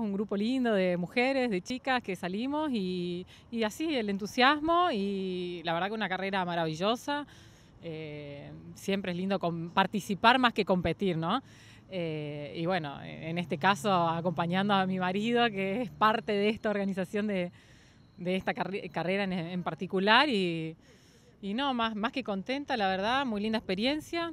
un grupo lindo de mujeres, de chicas que salimos y, así el entusiasmo y la verdad que una carrera maravillosa. Eh, siempre es lindo participar más que competir, ¿no? Eh, y bueno, en este caso acompañando a mi marido, que es parte de esta organización de, esta carrera en, particular. Y, y, no, más, más que contenta, la verdad, muy linda experiencia.